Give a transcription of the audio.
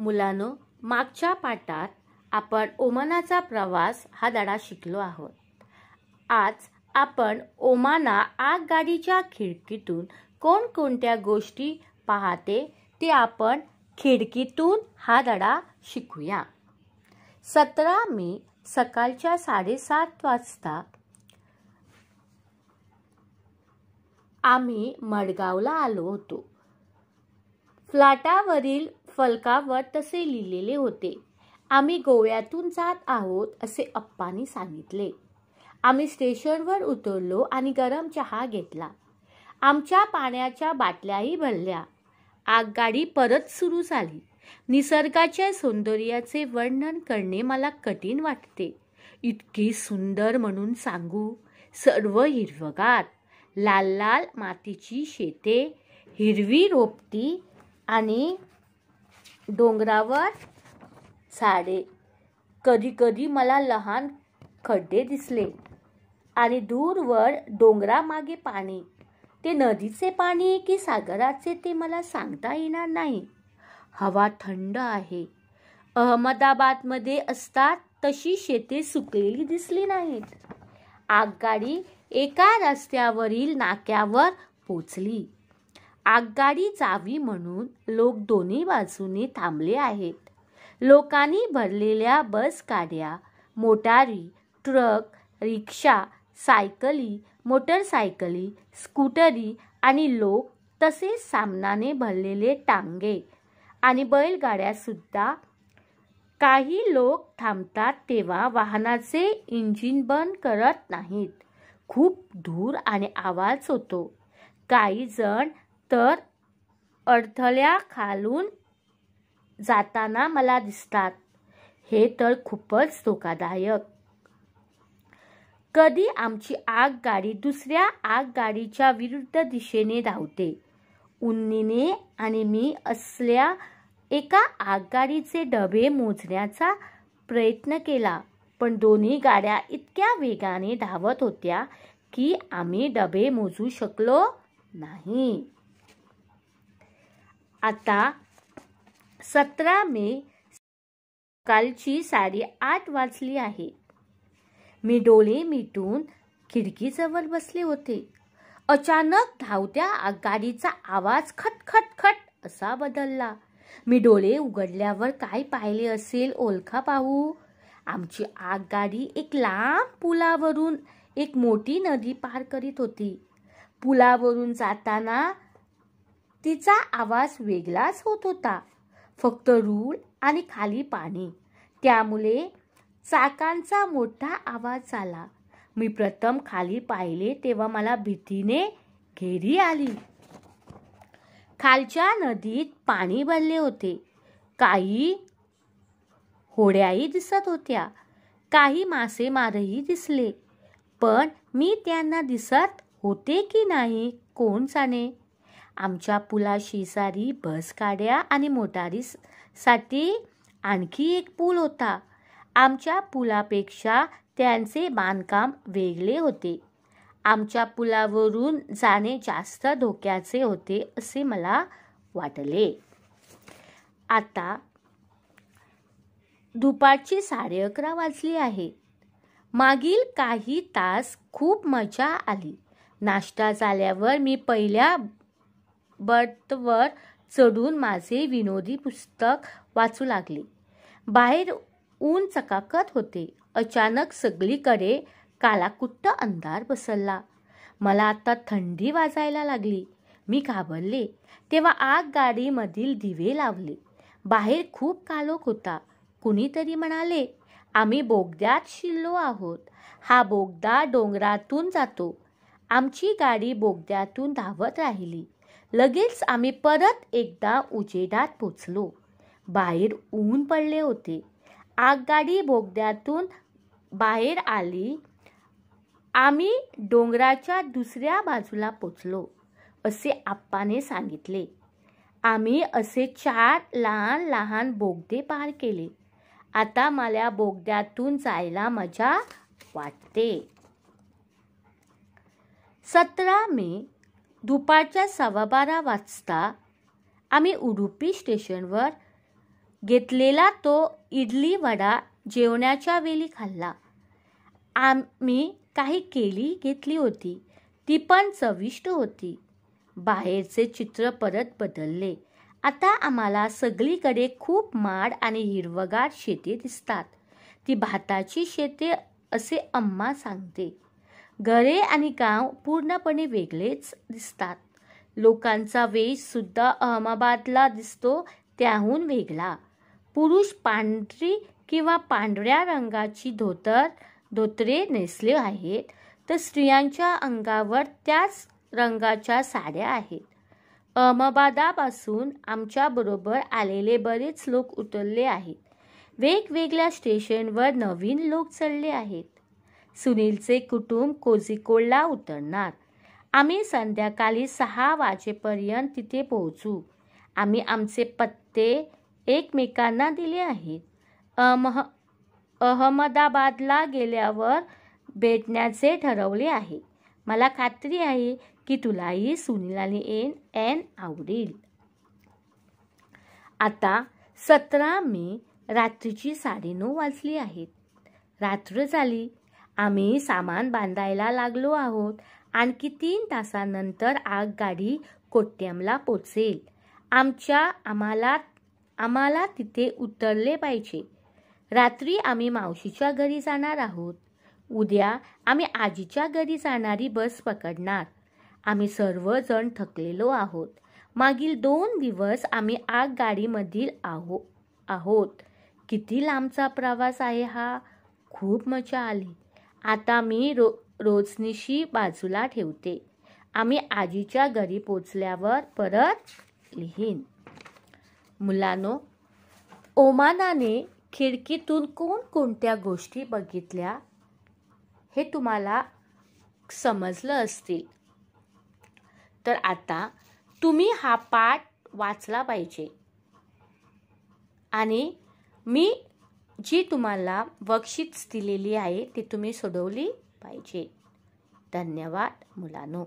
मुलानो मागच्या पाठात आपण ओमानाचा प्रवास हा धडा शिकलो आहोत आज आपण ओमाना आगगाडीच्या खिडकीतून कोणकोणत्या गोष्टी पाहते ते आपण खिडकीतून हा धडा शिकूया सतरा मे सकाळच्या साडेसात वाजता आम्ही मडगावला आलो होतो फ्लाटावरील फलकावर तसे लिहिलेले होते आम्ही गोव्यातून जात आहोत असे अप्पांनी सांगितले आम्ही स्टेशनवर उतरलो आणि गरम चहा घेतला आमच्या पाण्याच्या बाटल्याही भरल्या आगगाडी परत सुरू झाली निसर्गाच्या सौंदर्याचे वर्णन करणे मला कठीण वाटते इतकी सुंदर म्हणून सांगू सर्व हिरवगार लाल लाल मातीची शेते हिरवी रोपटी आणि डोंगरावर झाडे कधी कधी मला लहान खड्डे दिसले आणि दूरवर डोंगरामागे पाणी ते नदीचे पाणी की सागराचे ते मला सांगता येणार नाही हवा थंड आहे अहमदाबादमध्ये असतात तशी शेते सुकलेली दिसली नाहीत आगगाडी एका रस्त्यावरील नाक्यावर पोचली आगगाडी जावी म्हणून लोक दोन्ही बाजूने थांबले आहेत लोकांनी भरलेल्या बस गाड्या मोटारी ट्रक रिक्षा सायकली मोटरसायकली स्कूटरी आणि लोक तसेच सामनाने भरलेले टांगे आणि बैलगाड्यासुद्धा काही लोक थांबतात तेव्हा वाहनाचे इंजिन बंद करत नाहीत खूप धूर आणि आवाज होतो काही जण तर अडथळ्या खालून जाताना मला दिसतात हे तर खूपच धोकादायक कधी आमची आग गाडी दुसऱ्या आगगाडीच्या विरुद्ध दिशेने धावते उन्नीने आणि मी असल्या एका आगगाडीचे डबे मोजण्याचा प्रयत्न केला पण दोन्ही गाड्या इतक्या वेगाने धावत होत्या की आम्ही डबे मोजू शकलो नाही आता सतरा मे कालची साडी आठ वाजली आहे मी डोळे मिटून खिडकीजवळ बसले होते अचानक धावत्या गाडीचा आवाज खट असा बदलला मी डोळे उघडल्यावर काय पाहिले असेल ओळखा पाहू आमची आगगाडी एक लांब पुलावरून एक मोठी नदी पार करीत होती पुलावरून जाताना तिचा आवाज वेगळाच होत होता फक्त रूळ आणि खाली पाणी त्यामुळे चाकांचा मोठा आवाज आला मी प्रथम खाली पाहिले तेव्हा मला भीतीने घेरी आली खालच्या नदीत पाणी भरले होते काही होड्याही दिसत होत्या काही मासेमारही दिसले पण मी त्यांना दिसत होते की नाही कोण जाणे आमच्या पुला बस काड्या आणि मोटारीसाठी आणखी एक पूल होता आमच्या पुलापेक्षा त्यांचे बांधकाम वेगळे होते आमच्या पुलावरून जाणे जास्त धोक्याचे होते असे मला वाटले आता दुपारची साडे अकरा वाजली आहे मागील काही तास खूप मजा आली नाश्ता झाल्यावर मी पहिल्या बर्थवर चढून माझे विनोदी पुस्तक वाचू लागले बाहेर ऊन चकाकत होते अचानक सगळीकडे कालाकुट्ट अंधार पसरला मला आता थंडी वाजायला लागली मी घाबरले तेव्हा आग गाडीमधील दिवे लावले बाहेर खूप कालोख होता कुणीतरी म्हणाले आम्ही बोगद्यात शिरलो आहोत हा बोगदा डोंगरातून जातो आमची गाडी बोगद्यातून धावत राहिली लगेच आम्ही परत एकदा उजेडात पोचलो बाहेर ऊन पडले होते आगगाडी बोगद्यातून बाहेर आली आम्ही डोंगराच्या दुसऱ्या बाजूला पोचलो असे आप्पाने सांगितले आम्ही असे चार लहान लहान बोगदे पार केले आता मला बोगद्यातून जायला मजा वाटते सतरा मे दुपारच्या सव्वा बारा वाजता आम्ही उडुपी स्टेशनवर घेतलेला तो इडली वडा जेवण्याच्या वेळी खाल्ला आम्ही काही केली घेतली होती ती पण चविष्ट होती बाहेरचे चित्र परत बदलले आता आम्हाला सगळीकडे खूप माड आणि हिरवगार शेती दिसतात ती भाताची शेती असे अम्मा सांगते घरे आणि गाव पूर्णपणे वेगळेच दिसतात लोकांचा वेशसुद्धा अहमदाबादला दिसतो त्याहून वेगळा पुरुष पांढरी किंवा पांढऱ्या रंगाची धोतर धोतरे नेसले आहेत तर स्त्रियांच्या अंगावर त्याच रंगाच्या साड्या आहेत अहमदाबादापासून आमच्याबरोबर आलेले बरेच लोक उतरले आहेत वेगवेगळ्या स्टेशनवर नवीन लोक चढले आहेत सुनीलचे कुटुंब कोझिकोडला उतरणार आम्ही संध्याकाळी सहा वाजेपर्यंत तिथे पोहोचू आम्ही आमचे पत्ते एकमेकांना दिले आहेत अमह अहमदाबादला गेल्यावर भेटण्याचे ठरवले आहे मला खात्री आहे की तुलाही सुनीलाने एन एन आवडेल आता सतरा मे रात्रीची साडेनऊ वाजली आहेत रात्र झाली आम्ही सामान बांधायला लागलो आहोत आणखी तीन तासानंतर आग गाडी कोट्यमला पोचेल आमच्या आम्हाला आम्हाला तिथे उतरले पाहिजे रात्री आम्ही मावशीच्या घरी जाणार आहोत उद्या आम्ही आजीच्या घरी जाणारी बस पकडणार आम्ही सर्वजण थकलेलो आहोत मागील दोन दिवस आम्ही आग गाडीमधील आहो आहोत किती लांबचा प्रवास आहे हा खूप मजा आली आता मी रो रोजनिशी बाजूला ठेवते आम्ही आजीच्या घरी पोचल्यावर परत लिहीन मुलानो ओमानाने खिडकीतून कोण कोणत्या गोष्टी बघितल्या हे तुम्हाला समजलं असतील तर आता तुम्ही हा पाठ वाचला पाहिजे आणि मी जी तुम्हाला बक्षीस दिलेली आहे ती तुम्ही सोडवली पाहिजे धन्यवाद मुलांनो